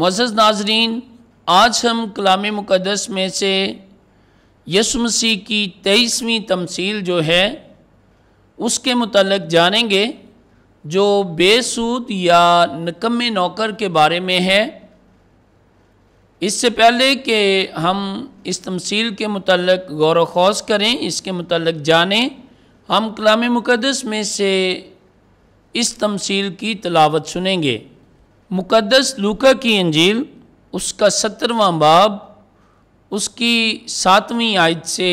Moz नाजरीन आज हम कलाम मुक़दस में से यसु मसीह की तेईसवीं तमसील जो है उसके मतलब जानेंगे जो बेसूद या नकम नौकर के बारे में है इससे पहले कि हम इस तमसील के मतलब गौर खोज करें इसके मतलब जानें हम कलाम मुक़दस में से इस तमसील की तलावत सुनेंगे मुकदस लूका की अंजील उसका सत्रवा बाब उसकी सातवीं आयत से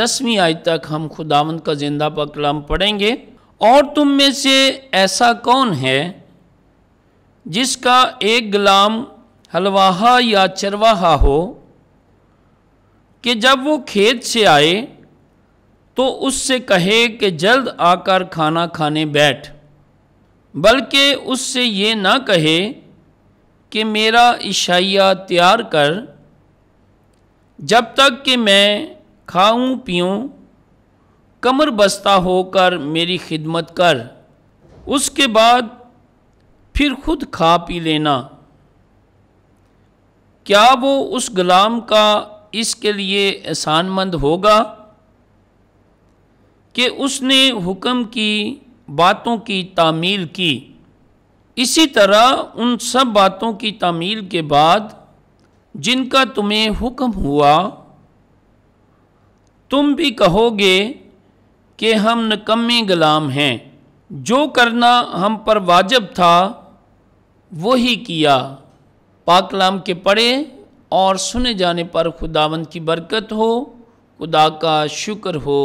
दसवीं आयत तक हम खुदावन का जिंदा पकलम पढ़ेंगे और तुम में से ऐसा कौन है जिसका एक गुलाम हलवाहा या चरवाहा हो कि जब वो खेत से आए तो उससे कहे कि जल्द आकर खाना खाने बैठ बल्कि उससे ये ना कहे कि मेरा इशाइया तैयार कर जब तक कि मैं खाऊं पीऊं कमर बस्ता होकर मेरी खिदमत कर उसके बाद फिर खुद खा पी लेना क्या वो उस गुलाम का इसके लिए एहसानमंद होगा कि उसने हुक्म की बातों की तामील की इसी तरह उन सब बातों की तामील के बाद जिनका तुम्हें हुक्म हुआ तुम भी कहोगे कि हम नकम्मे गुलाम हैं जो करना हम पर वाजब था वही किया पाकलाम के पढ़े और सुने जाने पर खुदावंद की बरकत हो खुदा का शुक्र हो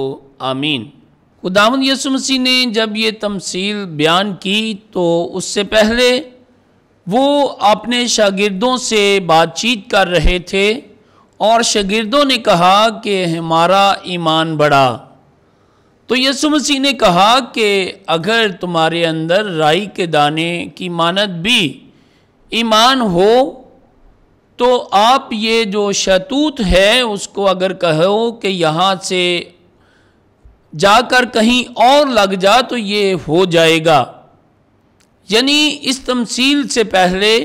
आमीन खुदावन यसु मसीह ने जब ये तमसील बयान की तो उससे पहले वो अपने शागिर्दों से बातचीत कर रहे थे और शागिर्दों ने कहा कि हमारा ईमान बढ़ा तो यसु मसीह ने कहा कि अगर तुम्हारे अंदर राई के दाने की मानत भी ईमान हो तो आप ये जो शतूत है उसको अगर कहो कि यहाँ से जाकर कहीं और लग जा तो ये हो जाएगा यानी इस तमसील से पहले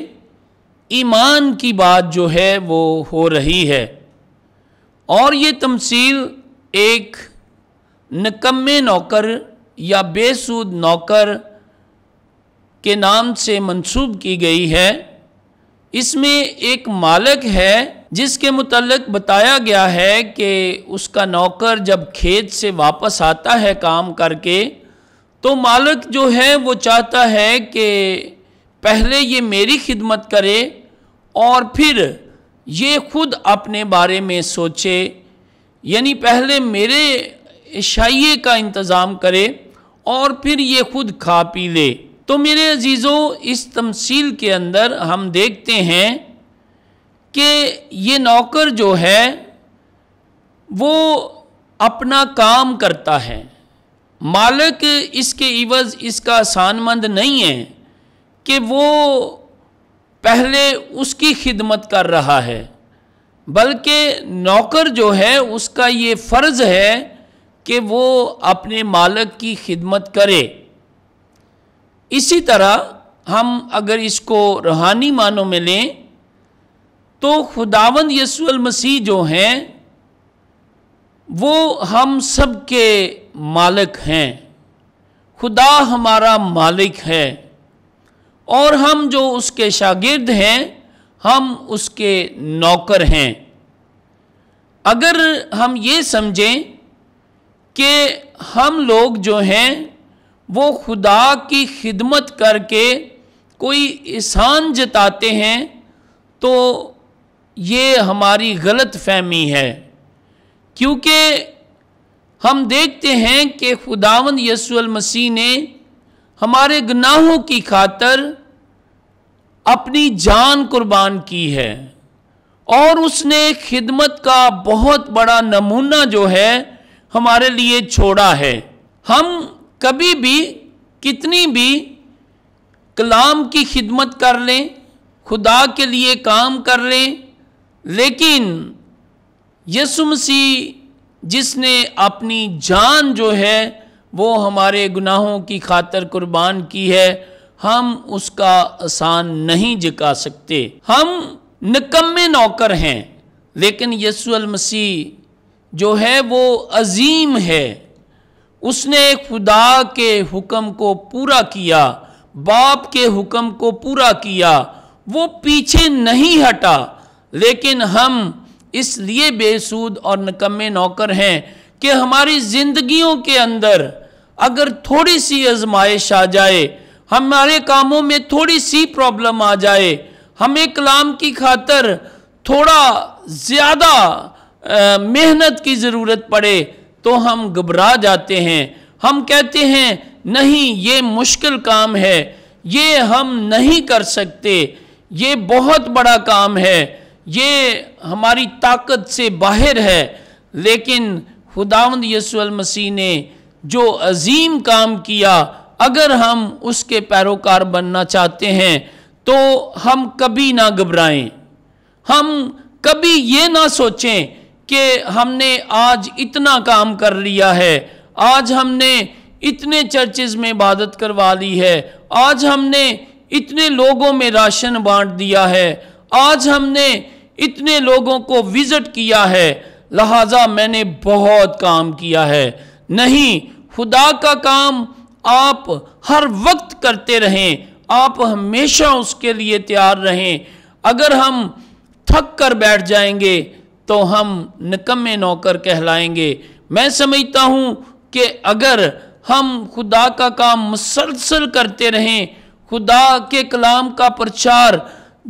ईमान की बात जो है वो हो रही है और ये तमसील एक नकम्मे नौकर या बेसूद नौकर के नाम से मंसूब की गई है इसमें एक मालक है जिसके मुतलक बताया गया है कि उसका नौकर जब खेत से वापस आता है काम करके तो मालक जो है वो चाहता है कि पहले ये मेरी खिदमत करे और फिर ये खुद अपने बारे में सोचे यानी पहले मेरे शाइये का इंतज़ाम करे और फिर ये खुद खा पी ले तो मेरे अजीज़ों इस तमसील के अंदर हम देखते हैं कि ये नौकर जो है वो अपना काम करता है मालिक इसके इवज़ इसका आसानमंद नहीं है कि वो पहले उसकी खिदमत कर रहा है बल्कि नौकर जो है उसका ये फ़र्ज़ है कि वो अपने मालिक की खिदमत करे इसी तरह हम अगर इसको रूहानी मानों में लें तो खुदावंद यसुल मसीह जो हैं वो हम सब के मालिक हैं खुदा हमारा मालिक है और हम जो उसके शागिर्द हैं हम उसके नौकर हैं अगर हम ये समझें कि हम लोग जो हैं वो खुदा की खिदमत करके कोई एहसान जताते हैं तो ये हमारी गलत फहमी है क्योंकि हम देखते हैं कि खुदावन यसूल मसीह ने हमारे गुनाहों की खातर अपनी जान कुर्बान की है और उसने खिदमत का बहुत बड़ा नमूना जो है हमारे लिए छोड़ा है हम कभी भी कितनी भी कलाम की खिदमत कर लें खुदा के लिए काम कर लें लेकिन यसु मसीह जिसने अपनी जान जो है वो हमारे गुनाहों की खातर कुर्बान की है हम उसका आसान नहीं जिका सकते हम निकम्मे नौकर हैं लेकिन यसुअल मसीह जो है वो अजीम है उसने खुदा के हुक्म को पूरा किया बाप के हुक्म को पूरा किया वो पीछे नहीं हटा लेकिन हम इसलिए बेसूद और नकम्मे नौकर हैं कि हमारी ज़िंदगियों के अंदर अगर थोड़ी सी आजमाइश आ जाए हमारे कामों में थोड़ी सी प्रॉब्लम आ जाए हमें कलाम की खातर थोड़ा ज़्यादा मेहनत की ज़रूरत पड़े तो हम घबरा जाते हैं हम कहते हैं नहीं ये मुश्किल काम है ये हम नहीं कर सकते ये बहुत बड़ा काम है ये हमारी ताकत से बाहर है लेकिन खुदावंद यसूल मसीह ने जो अजीम काम किया अगर हम उसके पैरोकार बनना चाहते हैं तो हम कभी ना घबराएं हम कभी ये ना सोचें कि हमने आज इतना काम कर लिया है आज हमने इतने चर्चेज में इबादत करवा ली है आज हमने इतने लोगों में राशन बांट दिया है आज हमने इतने लोगों को विज़िट किया है लिहाजा मैंने बहुत काम किया है नहीं खुदा का काम आप हर वक्त करते रहें आप हमेशा उसके लिए तैयार रहें अगर हम थक कर बैठ जाएंगे तो हम निकम्मे नौकर कहलाएंगे मैं समझता हूँ कि अगर हम खुदा का काम मुसलसल करते रहें खुदा के कलाम का प्रचार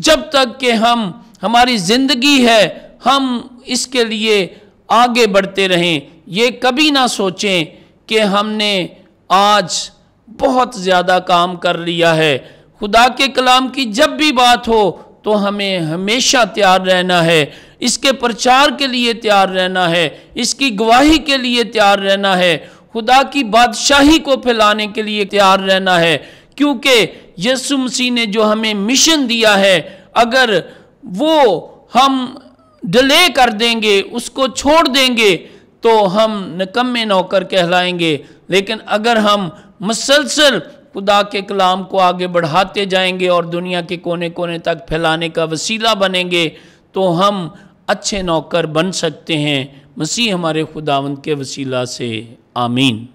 जब तक कि हम हमारी ज़िंदगी है हम इसके लिए आगे बढ़ते रहें ये कभी ना सोचें कि हमने आज बहुत ज़्यादा काम कर लिया है खुदा के कलाम की जब भी बात हो तो हमें हमेशा तैयार रहना है इसके प्रचार के लिए तैयार रहना है इसकी गवाही के लिए तैयार रहना है खुदा की बादशाही को फैलाने के लिए तैयार रहना है क्योंकि यसु मसीह ने जो हमें मिशन दिया है अगर वो हम डिले कर देंगे उसको छोड़ देंगे तो हम नकम्मे नौकर कहलाएंगे लेकिन अगर हम मसलसल खुदा के कलाम को आगे बढ़ाते जाएंगे और दुनिया के कोने कोने तक फैलाने का वसीला बनेंगे तो हम अच्छे नौकर बन सकते हैं मसीह हमारे खुदावंद के वसीला से आमीन